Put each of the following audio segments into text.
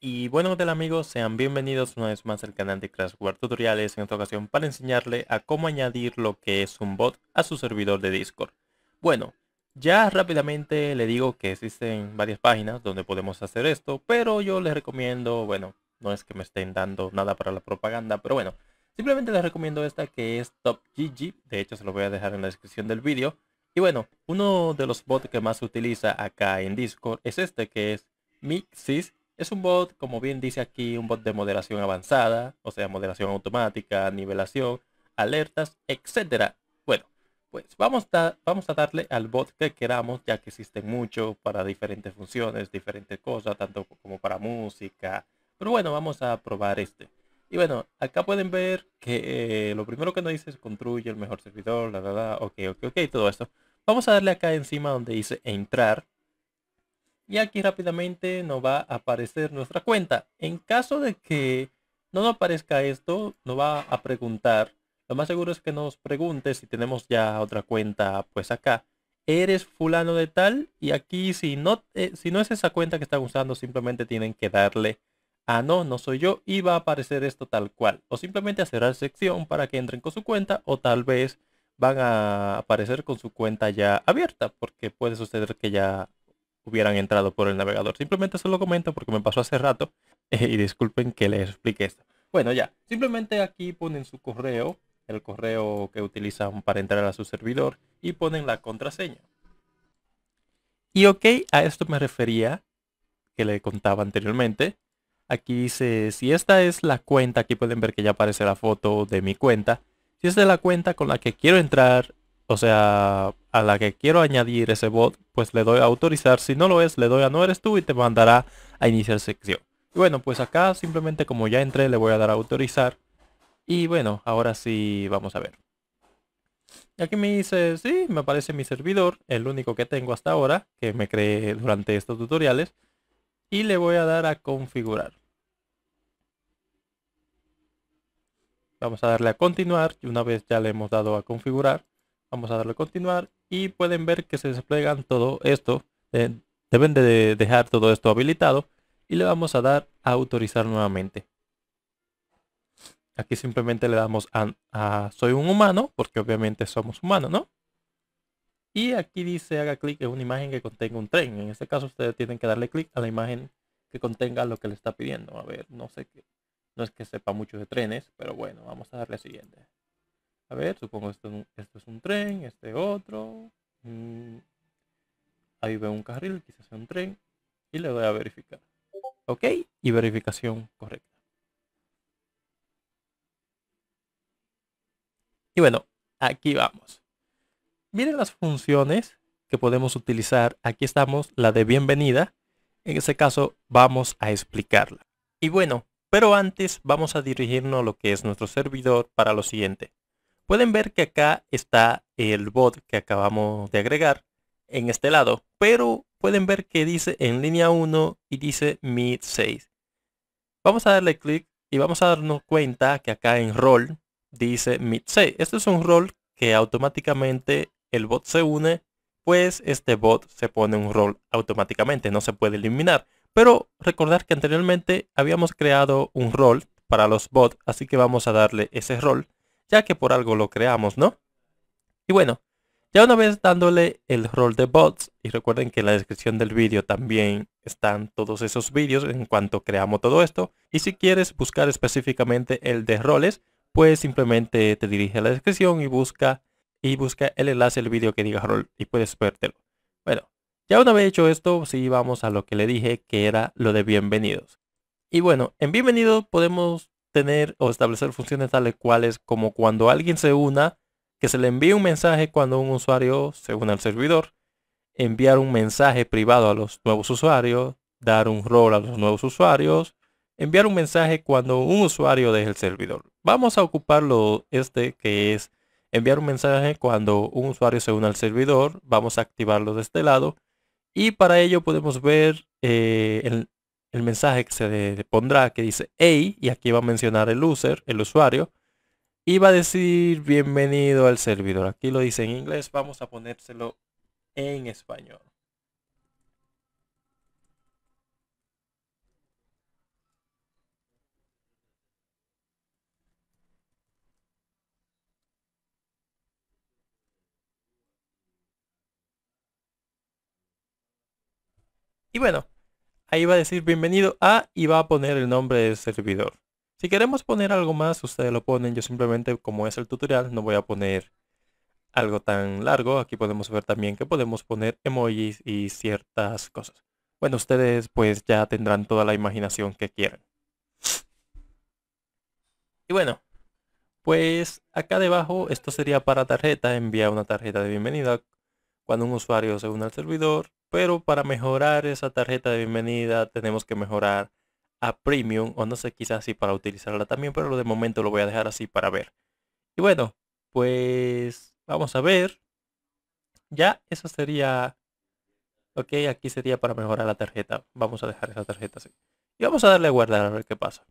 Y bueno, ¿qué amigos? Sean bienvenidos una vez más al canal de Crash Tutoriales, en esta ocasión para enseñarle a cómo añadir lo que es un bot a su servidor de Discord. Bueno, ya rápidamente le digo que existen varias páginas donde podemos hacer esto, pero yo les recomiendo, bueno, no es que me estén dando nada para la propaganda, pero bueno, simplemente les recomiendo esta que es TopGG, de hecho se lo voy a dejar en la descripción del vídeo. Y bueno, uno de los bots que más se utiliza acá en Discord es este que es Mixis es un bot, como bien dice aquí, un bot de moderación avanzada, o sea, moderación automática, nivelación, alertas, etc. Bueno, pues vamos a, vamos a darle al bot que queramos, ya que existen muchos para diferentes funciones, diferentes cosas, tanto como para música. Pero bueno, vamos a probar este. Y bueno, acá pueden ver que eh, lo primero que nos dice es construye el mejor servidor, la verdad, ok, ok, ok, todo esto. Vamos a darle acá encima donde dice entrar y aquí rápidamente nos va a aparecer nuestra cuenta. En caso de que no nos aparezca esto, nos va a preguntar. Lo más seguro es que nos pregunte si tenemos ya otra cuenta pues acá. Eres fulano de tal y aquí si no, eh, si no es esa cuenta que están usando simplemente tienen que darle a ah, no, no soy yo y va a aparecer esto tal cual. O simplemente hacer cerrar sección para que entren con su cuenta o tal vez van a aparecer con su cuenta ya abierta porque puede suceder que ya hubieran entrado por el navegador. Simplemente se lo comento porque me pasó hace rato eh, y disculpen que les explique esto. Bueno, ya, simplemente aquí ponen su correo, el correo que utilizan para entrar a su servidor y ponen la contraseña. Y ok, a esto me refería que le contaba anteriormente. Aquí dice, si esta es la cuenta, aquí pueden ver que ya aparece la foto de mi cuenta. Si es de la cuenta con la que quiero entrar o sea, a la que quiero añadir ese bot, pues le doy a autorizar. Si no lo es, le doy a no eres tú y te mandará a iniciar sección. Y bueno, pues acá simplemente como ya entré, le voy a dar a autorizar. Y bueno, ahora sí, vamos a ver. Aquí me dice, sí, me aparece mi servidor, el único que tengo hasta ahora, que me creé durante estos tutoriales. Y le voy a dar a configurar. Vamos a darle a continuar y una vez ya le hemos dado a configurar, Vamos a darle continuar y pueden ver que se desplegan todo esto. Eh, deben de dejar todo esto habilitado y le vamos a dar a autorizar nuevamente. Aquí simplemente le damos a, soy un humano, porque obviamente somos humanos, ¿no? Y aquí dice haga clic en una imagen que contenga un tren. En este caso ustedes tienen que darle clic a la imagen que contenga lo que le está pidiendo. A ver, no sé qué. No es que sepa mucho de trenes, pero bueno, vamos a darle a siguiente. A ver, supongo esto, esto es un tren, este otro. Mm, ahí veo un carril, quizás sea un tren. Y le voy a verificar. Ok, y verificación correcta. Y bueno, aquí vamos. Miren las funciones que podemos utilizar. Aquí estamos, la de bienvenida. En este caso vamos a explicarla. Y bueno, pero antes vamos a dirigirnos a lo que es nuestro servidor para lo siguiente. Pueden ver que acá está el bot que acabamos de agregar en este lado, pero pueden ver que dice en línea 1 y dice mid 6. Vamos a darle clic y vamos a darnos cuenta que acá en Roll dice mid 6. Esto es un rol que automáticamente el bot se une, pues este bot se pone un rol automáticamente, no se puede eliminar. Pero recordar que anteriormente habíamos creado un rol para los bots, así que vamos a darle ese rol ya que por algo lo creamos, ¿no? Y bueno, ya una vez dándole el rol de bots, y recuerden que en la descripción del vídeo también están todos esos vídeos en cuanto creamos todo esto, y si quieres buscar específicamente el de roles, pues simplemente te dirige a la descripción y busca y busca el enlace del vídeo que diga rol y puedes vértelo. Bueno, ya una vez hecho esto, sí vamos a lo que le dije que era lo de bienvenidos. Y bueno, en bienvenidos podemos tener o establecer funciones tales cuales como cuando alguien se una, que se le envíe un mensaje cuando un usuario se une al servidor, enviar un mensaje privado a los nuevos usuarios, dar un rol a los nuevos usuarios, enviar un mensaje cuando un usuario deje el servidor. Vamos a ocuparlo este que es enviar un mensaje cuando un usuario se une al servidor. Vamos a activarlo de este lado. Y para ello podemos ver eh, el mensaje que se pondrá que dice hey, y aquí va a mencionar el user, el usuario, y va a decir bienvenido al servidor. Aquí lo dice en inglés, vamos a ponérselo en español. Y bueno, ahí va a decir bienvenido a y va a poner el nombre del servidor. Si queremos poner algo más, ustedes lo ponen. Yo simplemente, como es el tutorial, no voy a poner algo tan largo. Aquí podemos ver también que podemos poner emojis y ciertas cosas. Bueno, ustedes pues ya tendrán toda la imaginación que quieran. Y bueno, pues acá debajo, esto sería para tarjeta, envía una tarjeta de bienvenida cuando un usuario se une al servidor, pero para mejorar esa tarjeta de bienvenida tenemos que mejorar a Premium. O no sé, quizás sí para utilizarla también. Pero de momento lo voy a dejar así para ver. Y bueno, pues vamos a ver. Ya, eso sería... Ok, aquí sería para mejorar la tarjeta. Vamos a dejar esa tarjeta así. Y vamos a darle a guardar a ver qué pasa.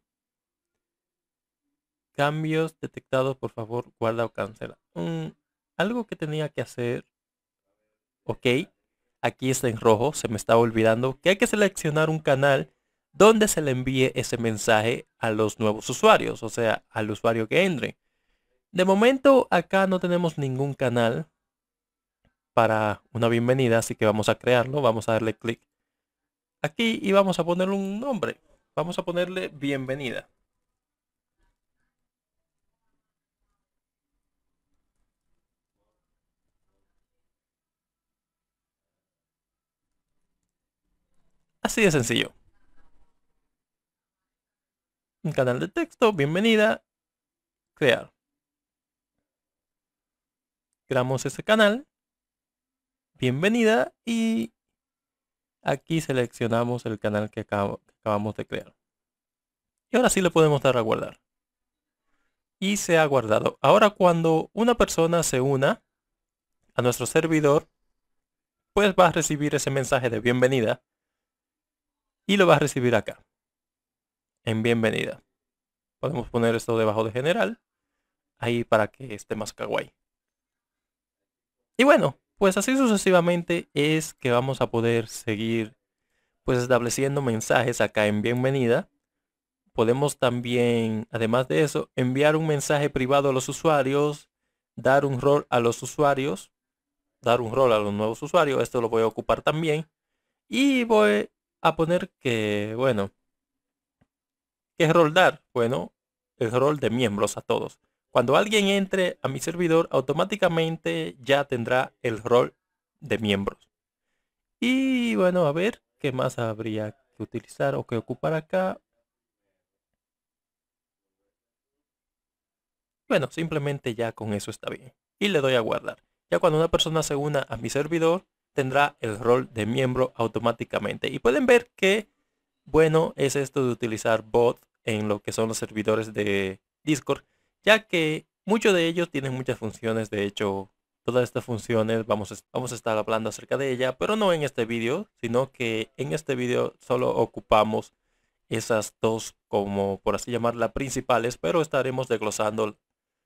Cambios detectados, por favor, guarda o cancela. Mm, algo que tenía que hacer. Ok, aquí está en rojo, se me estaba olvidando, que hay que seleccionar un canal donde se le envíe ese mensaje a los nuevos usuarios, o sea, al usuario que entre. De momento acá no tenemos ningún canal para una bienvenida, así que vamos a crearlo, vamos a darle clic aquí y vamos a ponerle un nombre. Vamos a ponerle bienvenida. Así de sencillo. Un canal de texto, bienvenida, crear. Creamos ese canal, bienvenida y aquí seleccionamos el canal que, acabamos de crear. Y ahora sí le podemos dar a guardar. Y se ha guardado. Ahora cuando una persona se una a nuestro servidor, pues va a recibir ese mensaje de bienvenida y lo vas a recibir acá. En bienvenida. Podemos poner esto debajo de general. Ahí para que esté más kawaii. Y bueno, pues así sucesivamente es que vamos a poder seguir pues estableciendo mensajes acá en bienvenida. Podemos también, además de eso, enviar un mensaje privado a los usuarios, dar un rol a los usuarios, dar un rol a los nuevos usuarios, esto lo voy a ocupar también. Y voy, a poner que, bueno, ¿qué es rol dar? Bueno, el rol de miembros a todos. Cuando alguien entre a mi servidor, automáticamente ya tendrá el rol de miembros. Y bueno, a ver qué más habría que utilizar o que ocupar acá. Bueno, simplemente ya con eso está bien. Y le doy a guardar. Ya cuando una persona se una a mi servidor, tendrá el rol de miembro automáticamente. Y pueden ver que bueno es esto de utilizar bot en lo que son los servidores de Discord, ya que muchos de ellos tienen muchas funciones, de hecho todas estas funciones vamos a, vamos a estar hablando acerca de ella, pero no en este vídeo, sino que en este vídeo solo ocupamos esas dos como por así llamarla principales, pero estaremos desglosando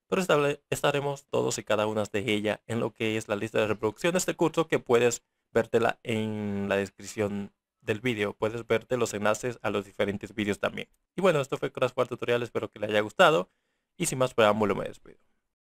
pero estaremos todos y cada una de ellas en lo que es la lista de reproducción de este curso que puedes vértela en la descripción del vídeo. Puedes verte los enlaces a los diferentes vídeos también. Y bueno, esto fue Crash Tutorial, espero que le haya gustado. Y sin más preámbulo me despido.